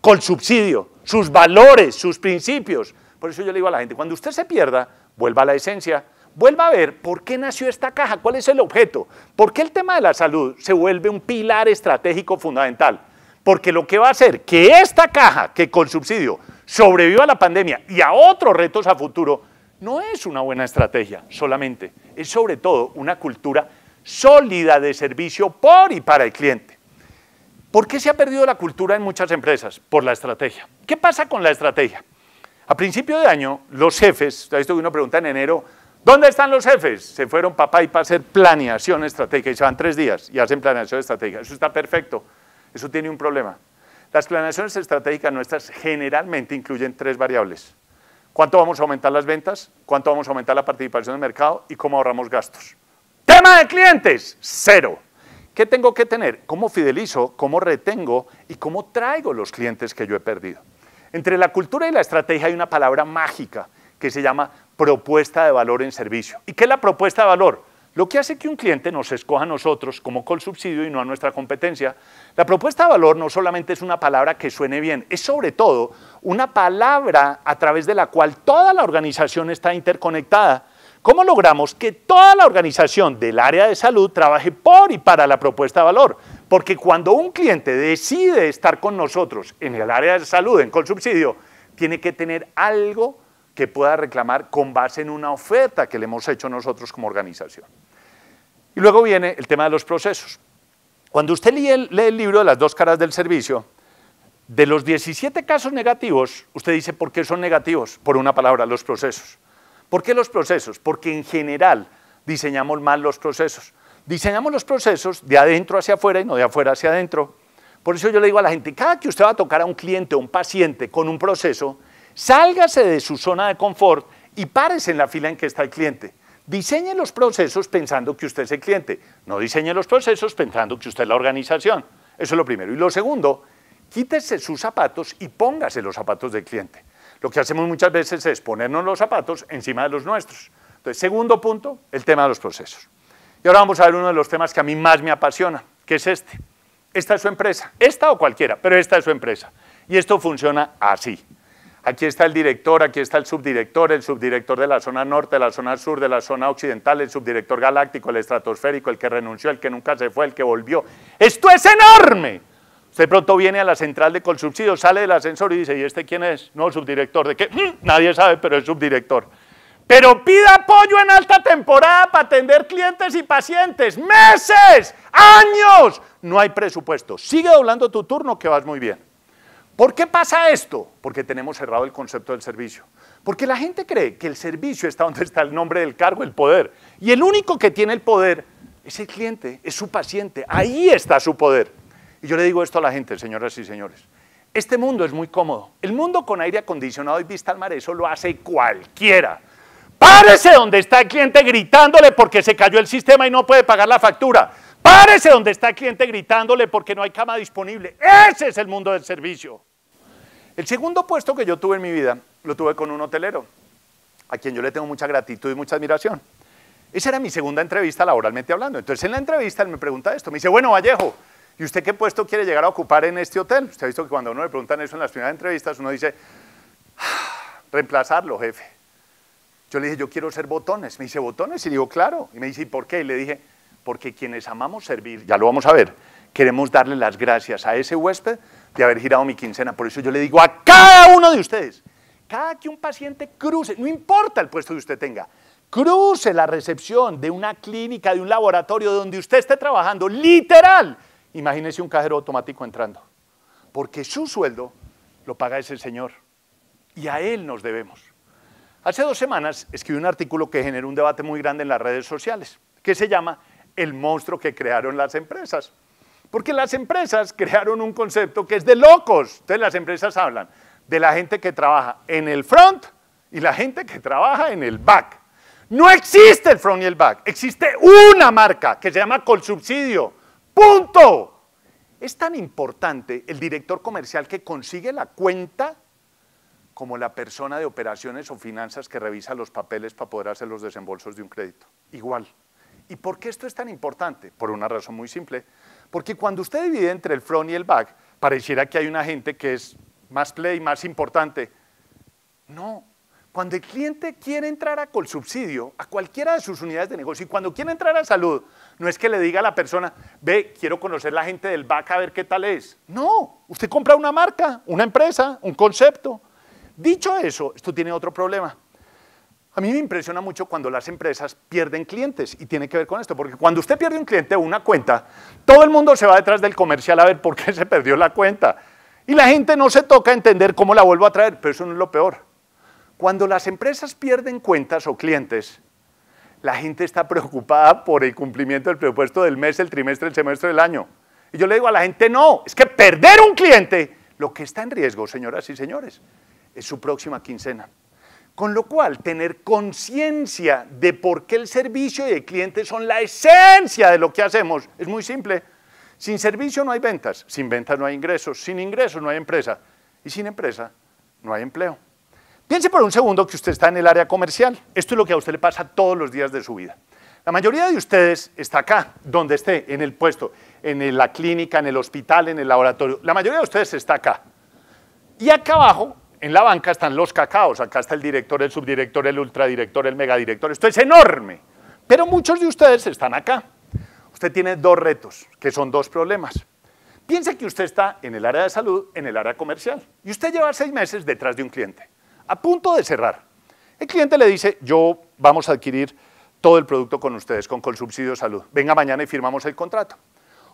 con subsidio, sus valores, sus principios. Por eso yo le digo a la gente, cuando usted se pierda, vuelva a la esencia, vuelva a ver por qué nació esta caja, cuál es el objeto, por qué el tema de la salud se vuelve un pilar estratégico fundamental. Porque lo que va a hacer que esta caja, que con subsidio sobreviva a la pandemia y a otros retos a futuro, no es una buena estrategia solamente, es sobre todo una cultura sólida de servicio por y para el cliente. ¿Por qué se ha perdido la cultura en muchas empresas? Por la estrategia. ¿Qué pasa con la estrategia? A principio de año, los jefes, esto que uno pregunta en enero, ¿dónde están los jefes? Se fueron papá para hacer planeación estratégica y se van tres días y hacen planeación estratégica. Eso está perfecto, eso tiene un problema. Las planeaciones estratégicas nuestras generalmente incluyen tres variables cuánto vamos a aumentar las ventas, cuánto vamos a aumentar la participación del mercado y cómo ahorramos gastos. Tema de clientes, cero. ¿Qué tengo que tener? ¿Cómo fidelizo? ¿Cómo retengo? ¿Y cómo traigo los clientes que yo he perdido? Entre la cultura y la estrategia hay una palabra mágica que se llama propuesta de valor en servicio. ¿Y qué es la propuesta de valor? lo que hace que un cliente nos escoja a nosotros como colsubsidio y no a nuestra competencia. La propuesta de valor no solamente es una palabra que suene bien, es sobre todo una palabra a través de la cual toda la organización está interconectada. ¿Cómo logramos que toda la organización del área de salud trabaje por y para la propuesta de valor? Porque cuando un cliente decide estar con nosotros en el área de salud, en colsubsidio, tiene que tener algo que pueda reclamar con base en una oferta que le hemos hecho nosotros como organización. Y luego viene el tema de los procesos. Cuando usted lee el, libro de las dos caras del servicio, de los 17 casos negativos, usted dice por qué son negativos, por una palabra, los procesos. ¿Por qué los procesos? Porque en general diseñamos mal los procesos. Diseñamos los procesos de adentro hacia afuera y no de afuera hacia adentro. Por eso yo le digo a la gente, cada que usted va a tocar a un cliente o un paciente con un proceso, sálgase de su zona de confort y párese en la fila en que está el cliente. Diseñe los procesos pensando que usted es el cliente. No diseñe los procesos pensando que usted es la organización. Eso es lo primero. Y lo segundo, quítese sus zapatos y póngase los zapatos del cliente. Lo que hacemos muchas veces es ponernos los zapatos encima de los nuestros. Entonces, segundo punto, el tema de los procesos. Y ahora vamos a ver uno de los temas que a mí más me apasiona, que es este. Esta es su empresa, esta o cualquiera, pero esta es su empresa. Y esto funciona así. Aquí está el director, aquí está el subdirector, el subdirector de la zona norte, de la zona sur, de la zona occidental, el subdirector galáctico, el estratosférico, el que renunció, el que nunca se fue, el que volvió. ¡Esto es enorme! Usted pronto viene a la central de Colsubsidio, sale del ascensor y dice, ¿y este quién es? No, el subdirector. ¿De qué? Mm, nadie sabe, pero es subdirector. Pero pida apoyo en alta temporada para atender clientes y pacientes. ¡Meses! ¡Años! No hay presupuesto. Sigue doblando tu turno que vas muy bien. ¿Por qué pasa esto? Porque tenemos cerrado el concepto del servicio. Porque la gente cree que el servicio está donde está el nombre del cargo, el poder. Y el único que tiene el poder es el cliente, es su paciente. Ahí está su poder. Y yo le digo esto a la gente, señoras y señores. Este mundo es muy cómodo. El mundo con aire acondicionado y vista al mar, eso lo hace cualquiera. Párese donde está el cliente gritándole porque se cayó el sistema y no puede pagar la factura. Párese donde está el cliente gritándole porque no hay cama disponible. Ese es el mundo del servicio. El segundo puesto que yo tuve en mi vida lo tuve con un hotelero, a quien yo le tengo mucha gratitud y mucha admiración. Esa era mi segunda entrevista laboralmente hablando. Entonces en la entrevista él me pregunta esto, me dice, bueno Vallejo, ¿y usted qué puesto quiere llegar a ocupar en este hotel? Usted ha visto que cuando uno le preguntan eso en las primeras entrevistas, uno dice, ah, reemplazarlo, jefe. Yo le dije, yo quiero ser botones. Me dice, ¿botones? Y digo, claro. Y me dice, ¿y por qué? Y le dije, porque quienes amamos servir, ya lo vamos a ver, queremos darle las gracias a ese huésped de haber girado mi quincena. Por eso yo le digo a cada uno de ustedes, cada que un paciente cruce, no importa el puesto que usted tenga, cruce la recepción de una clínica, de un laboratorio donde usted esté trabajando, literal, imagínese un cajero automático entrando, porque su sueldo lo paga ese señor y a él nos debemos. Hace dos semanas escribí un artículo que generó un debate muy grande en las redes sociales, que se llama el monstruo que crearon las empresas. Porque las empresas crearon un concepto que es de locos. Ustedes las empresas hablan de la gente que trabaja en el front y la gente que trabaja en el back. No existe el front y el back, existe una marca que se llama Colsubsidio. ¡Punto! Es tan importante el director comercial que consigue la cuenta como la persona de operaciones o finanzas que revisa los papeles para poder hacer los desembolsos de un crédito. Igual. ¿Y por qué esto es tan importante? Por una razón muy simple. Porque cuando usted divide entre el front y el back, pareciera que hay una gente que es más play, más importante. No. Cuando el cliente quiere entrar a subsidio a cualquiera de sus unidades de negocio, y cuando quiere entrar a salud, no es que le diga a la persona, ve, quiero conocer la gente del back a ver qué tal es. No, usted compra una marca, una empresa, un concepto. Dicho eso, esto tiene otro problema. A mí me impresiona mucho cuando las empresas pierden clientes y tiene que ver con esto, porque cuando usted pierde un cliente o una cuenta, todo el mundo se va detrás del comercial a ver por qué se perdió la cuenta. Y la gente no se toca entender cómo la vuelvo a traer, pero eso no es lo peor. Cuando las empresas pierden cuentas o clientes, la gente está preocupada por el cumplimiento del presupuesto del mes, el trimestre, el semestre, del año. Y yo le digo a la gente, no, es que perder un cliente, lo que está en riesgo, señoras y señores, es su próxima quincena. Con lo cual, tener conciencia de por qué el servicio y el cliente son la esencia de lo que hacemos es muy simple. Sin servicio no hay ventas, sin ventas no hay ingresos, sin ingresos no hay empresa y sin empresa no hay empleo. Piense por un segundo que usted está en el área comercial. Esto es lo que a usted le pasa todos los días de su vida. La mayoría de ustedes está acá, donde esté, en el puesto, en la clínica, en el hospital, en el laboratorio. La mayoría de ustedes está acá. Y acá abajo en la banca están los cacaos, acá está el director, el subdirector, el ultradirector, el megadirector, esto es enorme, pero muchos de ustedes están acá. Usted tiene dos retos, que son dos problemas. Piense que usted está en el área de salud, en el área comercial, y usted lleva seis meses detrás de un cliente, a punto de cerrar. El cliente le dice, yo vamos a adquirir todo el producto con ustedes, con Colsubsidio Salud. Venga mañana y firmamos el contrato.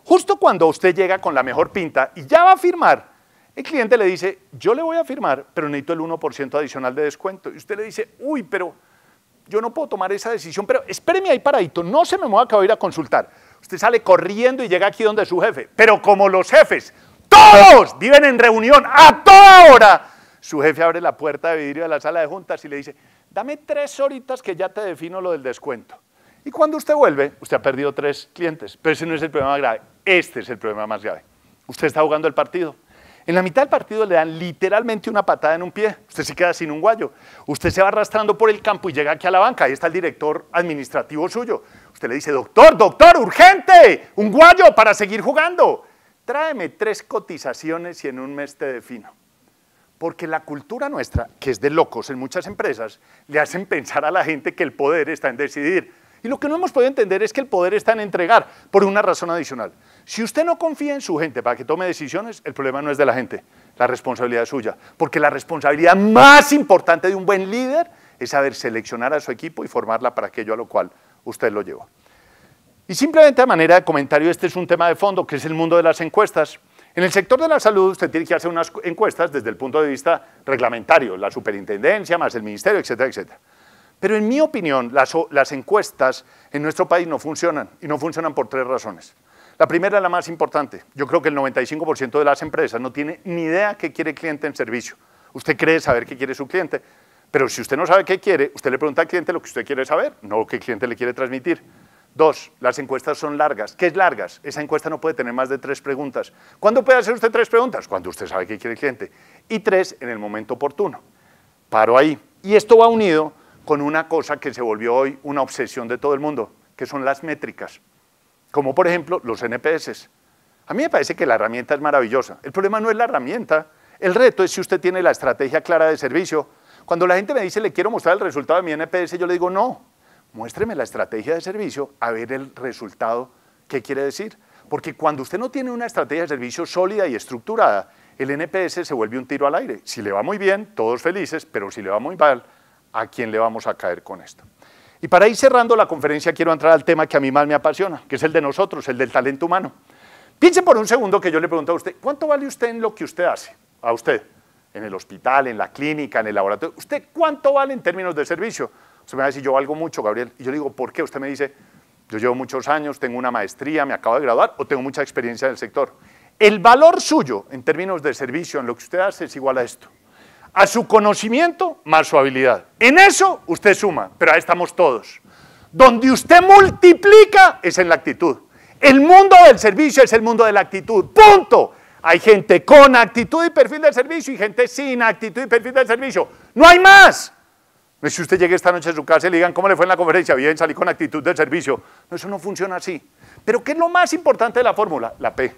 Justo cuando usted llega con la mejor pinta y ya va a firmar, el cliente le dice, yo le voy a firmar, pero necesito el 1% adicional de descuento. Y usted le dice, uy, pero yo no puedo tomar esa decisión, pero espéreme ahí paradito, no se me mueva que voy a ir a consultar. Usted sale corriendo y llega aquí donde su jefe. Pero como los jefes, todos viven en reunión a toda hora, su jefe abre la puerta de vidrio de la sala de juntas y le dice, dame tres horitas que ya te defino lo del descuento. Y cuando usted vuelve, usted ha perdido tres clientes, pero ese no es el problema grave, este es el problema más grave. Usted está jugando el partido en la mitad del partido le dan literalmente una patada en un pie. Usted se queda sin un guayo. Usted se va arrastrando por el campo y llega aquí a la banca. Ahí está el director administrativo suyo. Usted le dice, doctor, doctor, urgente, un guayo para seguir jugando. Tráeme tres cotizaciones y en un mes te defino. Porque la cultura nuestra, que es de locos en muchas empresas, le hacen pensar a la gente que el poder está en decidir. Y lo que no hemos podido entender es que el poder está en entregar, por una razón adicional. Si usted no confía en su gente para que tome decisiones, el problema no es de la gente, la responsabilidad es suya. Porque la responsabilidad más importante de un buen líder es saber seleccionar a su equipo y formarla para aquello a lo cual usted lo lleva. Y simplemente a manera de comentario, este es un tema de fondo, que es el mundo de las encuestas. En el sector de la salud usted tiene que hacer unas encuestas desde el punto de vista reglamentario, la superintendencia, más el ministerio, etcétera, etcétera. Pero en mi opinión, las, las encuestas en nuestro país no funcionan, y no funcionan por tres razones. La primera es la más importante. Yo creo que el 95% de las empresas no tiene ni idea qué quiere el cliente en servicio. Usted cree saber qué quiere su cliente, pero si usted no sabe qué quiere, usted le pregunta al cliente lo que usted quiere saber, no qué cliente le quiere transmitir. Dos, las encuestas son largas. ¿Qué es largas? Esa encuesta no puede tener más de tres preguntas. ¿Cuándo puede hacer usted tres preguntas? Cuando usted sabe qué quiere el cliente. Y tres, en el momento oportuno. Paro ahí. Y esto va unido con una cosa que se volvió hoy una obsesión de todo el mundo, que son las métricas como por ejemplo los NPS. A mí me parece que la herramienta es maravillosa. El problema no es la herramienta, el reto es si usted tiene la estrategia clara de servicio. Cuando la gente me dice, le quiero mostrar el resultado de mi NPS, yo le digo, no, muéstreme la estrategia de servicio a ver el resultado ¿qué quiere decir. Porque cuando usted no tiene una estrategia de servicio sólida y estructurada, el NPS se vuelve un tiro al aire. Si le va muy bien, todos felices, pero si le va muy mal, ¿a quién le vamos a caer con esto? Y para ir cerrando la conferencia quiero entrar al tema que a mí más me apasiona, que es el de nosotros, el del talento humano. Piense por un segundo que yo le pregunto a usted, ¿cuánto vale usted en lo que usted hace? A usted, en el hospital, en la clínica, en el laboratorio. ¿Usted cuánto vale en términos de servicio? Usted me va a decir, yo valgo mucho, Gabriel. Y yo le digo, ¿por qué? Usted me dice, yo llevo muchos años, tengo una maestría, me acabo de graduar o tengo mucha experiencia en el sector. El valor suyo en términos de servicio, en lo que usted hace, es igual a esto a su conocimiento más su habilidad. En eso usted suma, pero ahí estamos todos. Donde usted multiplica es en la actitud. El mundo del servicio es el mundo de la actitud. Punto. Hay gente con actitud y perfil del servicio y gente sin actitud y perfil del servicio. No hay más. si usted llegue esta noche a su casa y le digan cómo le fue en la conferencia. Bien, salí con actitud del servicio. eso no funciona así. Pero ¿qué es lo más importante de la fórmula? La P.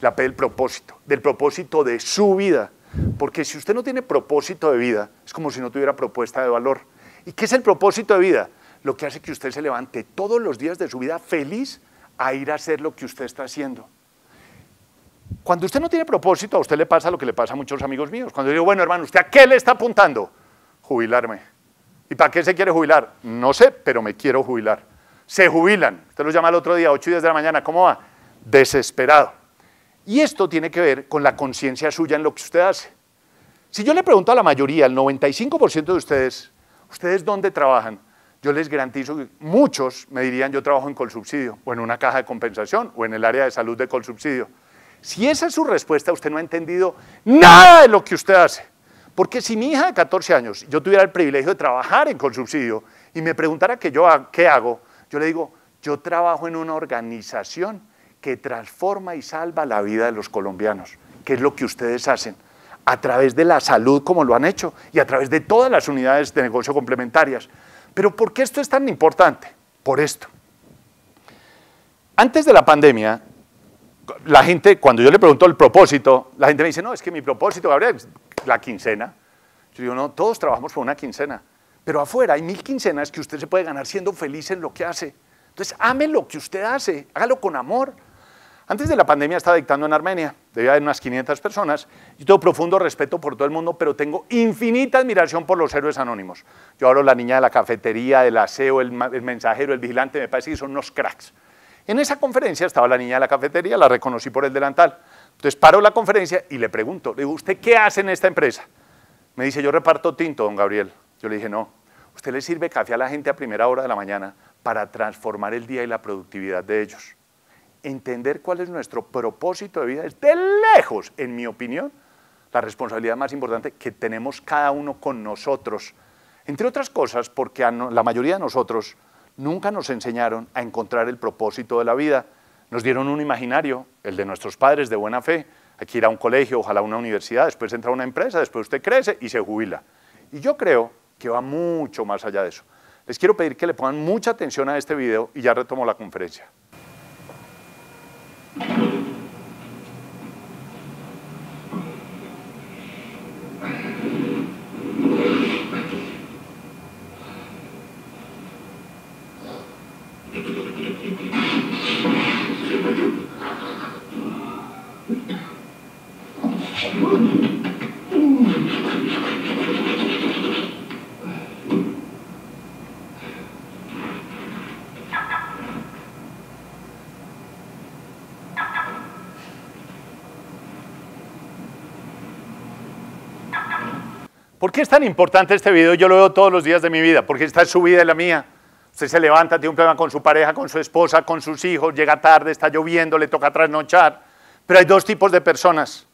La P del propósito. Del propósito de su vida. Porque si usted no tiene propósito de vida, es como si no tuviera propuesta de valor. ¿Y qué es el propósito de vida? Lo que hace que usted se levante todos los días de su vida feliz a ir a hacer lo que usted está haciendo. Cuando usted no tiene propósito, a usted le pasa lo que le pasa a muchos amigos míos. Cuando yo digo, bueno, hermano, ¿usted a qué le está apuntando? Jubilarme. ¿Y para qué se quiere jubilar? No sé, pero me quiero jubilar. Se jubilan. Usted los llama el otro día, 8 y 10 de la mañana. ¿Cómo va? Desesperado. Y esto tiene que ver con la conciencia suya en lo que usted hace. Si yo le pregunto a la mayoría, al 95% de ustedes, ¿ustedes dónde trabajan? Yo les garantizo que muchos me dirían yo trabajo en Colsubsidio o en una caja de compensación o en el área de salud de Colsubsidio. Si esa es su respuesta, usted no ha entendido nada de lo que usted hace. Porque si mi hija de 14 años, yo tuviera el privilegio de trabajar en Colsubsidio y me preguntara que yo, qué hago, yo le digo, yo trabajo en una organización que transforma y salva la vida de los colombianos, que es lo que ustedes hacen a través de la salud como lo han hecho y a través de todas las unidades de negocio complementarias. Pero ¿por qué esto es tan importante? Por esto. Antes de la pandemia, la gente, cuando yo le pregunto el propósito, la gente me dice, no, es que mi propósito, Gabriel, es la quincena. Yo digo, no, todos trabajamos por una quincena, pero afuera hay mil quincenas que usted se puede ganar siendo feliz en lo que hace. Entonces, ame lo que usted hace, hágalo con amor antes de la pandemia estaba dictando en Armenia, debía haber unas 500 personas. Yo tengo profundo respeto por todo el mundo, pero tengo infinita admiración por los héroes anónimos. Yo hablo la niña de la cafetería, del aseo, el, mensajero, el vigilante, me parece que son unos cracks. En esa conferencia estaba la niña de la cafetería, la reconocí por el delantal. Entonces paro la conferencia y le pregunto, le digo, ¿usted qué hace en esta empresa? Me dice, yo reparto tinto, don Gabriel. Yo le dije, no, usted le sirve café a la gente a primera hora de la mañana para transformar el día y la productividad de ellos entender cuál es nuestro propósito de vida es de lejos, en mi opinión, la responsabilidad más importante que tenemos cada uno con nosotros. Entre otras cosas, porque la mayoría de nosotros nunca nos enseñaron a encontrar el propósito de la vida. Nos dieron un imaginario, el de nuestros padres de buena fe. Hay que ir a un colegio, ojalá a una universidad, después entra a una empresa, después usted crece y se jubila. Y yo creo que va mucho más allá de eso. Les quiero pedir que le pongan mucha atención a este video y ya retomo la conferencia. ¿Por qué es tan importante este video? Yo lo veo todos los días de mi vida, porque esta es su vida y la mía. Usted se levanta, tiene un problema con su pareja, con su esposa, con sus hijos, llega tarde, está lloviendo, le toca trasnochar. Pero hay dos tipos de personas.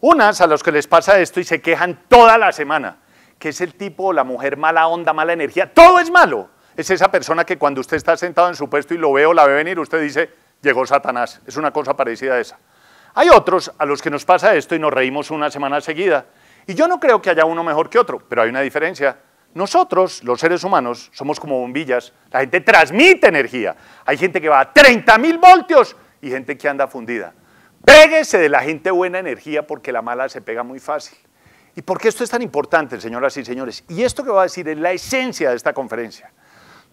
Unas a los que les pasa esto y se quejan toda la semana, que es el tipo, la mujer mala onda, mala energía, todo es malo. Es esa persona que cuando usted está sentado en su puesto y lo veo, la ve venir, usted dice, llegó Satanás. Es una cosa parecida a esa. Hay otros a los que nos pasa esto y nos reímos una semana seguida y yo no creo que haya uno mejor que otro, pero hay una diferencia. Nosotros, los seres humanos, somos como bombillas. La gente transmite energía. Hay gente que va a 30.000 voltios y gente que anda fundida. Péguese de la gente buena energía porque la mala se pega muy fácil. ¿Y por qué esto es tan importante, señoras y señores? Y esto que voy a decir es la esencia de esta conferencia.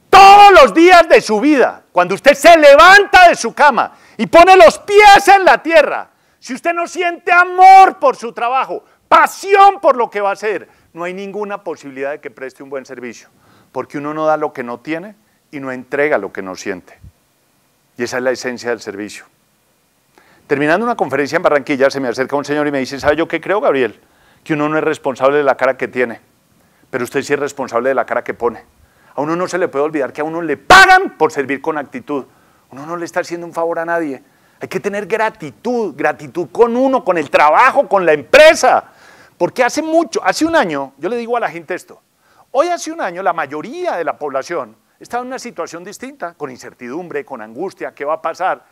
Todos los días de su vida, cuando usted se levanta de su cama y pone los pies en la tierra, si usted no siente amor por su trabajo, pasión por lo que va a hacer, no hay ninguna posibilidad de que preste un buen servicio, porque uno no da lo que no tiene y no entrega lo que no siente. Y esa es la esencia del servicio. Terminando una conferencia en Barranquilla, se me acerca un señor y me dice, ¿sabe yo qué creo, Gabriel? Que uno no es responsable de la cara que tiene, pero usted sí es responsable de la cara que pone. A uno no se le puede olvidar que a uno le pagan por servir con actitud. Uno no le está haciendo un favor a nadie. Hay que tener gratitud, gratitud con uno, con el trabajo, con la empresa. Porque hace mucho, hace un año, yo le digo a la gente esto, hoy hace un año la mayoría de la población estaba en una situación distinta, con incertidumbre, con angustia, ¿qué va a pasar?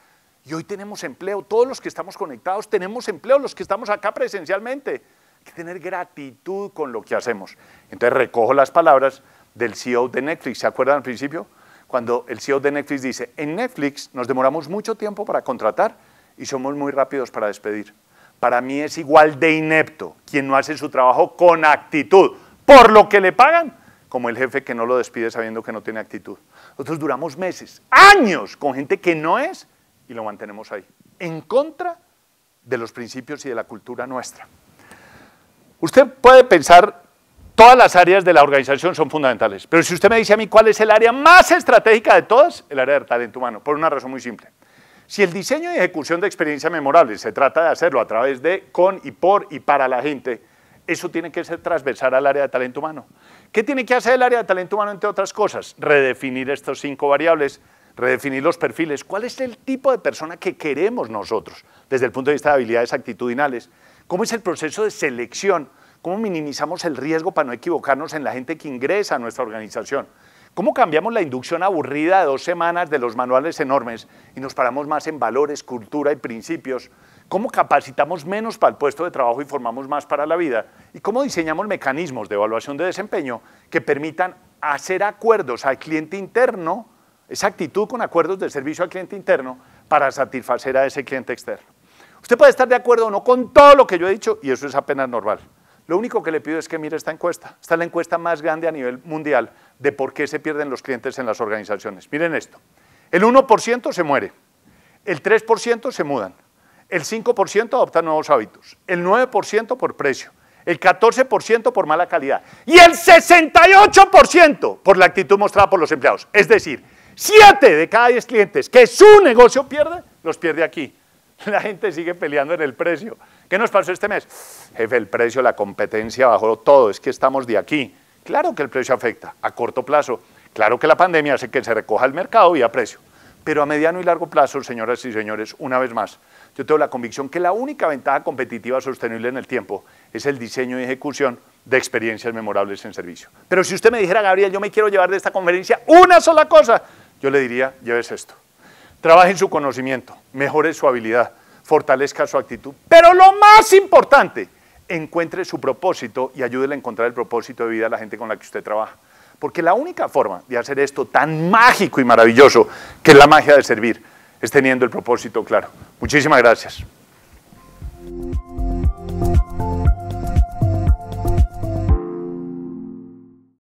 Y hoy tenemos empleo, todos los que estamos conectados tenemos empleo, los que estamos acá presencialmente. Hay que tener gratitud con lo que hacemos. Entonces recojo las palabras del CEO de Netflix, ¿se acuerdan al principio? Cuando el CEO de Netflix dice, en Netflix nos demoramos mucho tiempo para contratar y somos muy rápidos para despedir para mí es igual de inepto quien no hace su trabajo con actitud, por lo que le pagan, como el jefe que no lo despide sabiendo que no tiene actitud. Nosotros duramos meses, años con gente que no es y lo mantenemos ahí, en contra de los principios y de la cultura nuestra. Usted puede pensar, todas las áreas de la organización son fundamentales, pero si usted me dice a mí cuál es el área más estratégica de todas, el área del talento humano, por una razón muy simple. Si el diseño y ejecución de experiencias memorables se trata de hacerlo a través de, con y por y para la gente, eso tiene que ser transversal al área de talento humano. ¿Qué tiene que hacer el área de talento humano, entre otras cosas? Redefinir estos cinco variables, redefinir los perfiles. ¿Cuál es el tipo de persona que queremos nosotros desde el punto de vista de habilidades actitudinales? ¿Cómo es el proceso de selección? ¿Cómo minimizamos el riesgo para no equivocarnos en la gente que ingresa a nuestra organización? ¿Cómo cambiamos la inducción aburrida de dos semanas de los manuales enormes y nos paramos más en valores, cultura y principios? ¿Cómo capacitamos menos para el puesto de trabajo y formamos más para la vida? ¿Y cómo diseñamos mecanismos de evaluación de desempeño que permitan hacer acuerdos al cliente interno, esa actitud con acuerdos de servicio al cliente interno, para satisfacer a ese cliente externo? Usted puede estar de acuerdo o no con todo lo que yo he dicho y eso es apenas normal. Lo único que le pido es que mire esta encuesta. Esta es la encuesta más grande a nivel mundial de por qué se pierden los clientes en las organizaciones. Miren esto. El 1% se muere. El 3% se mudan. El 5% adopta nuevos hábitos. El 9% por precio. El 14% por mala calidad. Y el 68% por la actitud mostrada por los empleados. Es decir, 7 de cada 10 clientes que su negocio pierde, los pierde aquí. La gente sigue peleando en el precio ¿Qué nos pasó este mes? Jefe, el precio, la competencia bajó todo, es que estamos de aquí. Claro que el precio afecta a corto plazo. Claro que la pandemia hace que se recoja el mercado y a precio. Pero a mediano y largo plazo, señoras y señores, una vez más, yo tengo la convicción que la única ventaja competitiva sostenible en el tiempo es el diseño y ejecución de experiencias memorables en servicio. Pero si usted me dijera, Gabriel, yo me quiero llevar de esta conferencia una sola cosa, yo le diría, lleves esto. Trabaje en su conocimiento, mejore su habilidad, fortalezca su actitud. Pero lo más importante, encuentre su propósito y ayúdele a encontrar el propósito de vida a la gente con la que usted trabaja. Porque la única forma de hacer esto tan mágico y maravilloso, que es la magia de servir, es teniendo el propósito claro. Muchísimas gracias.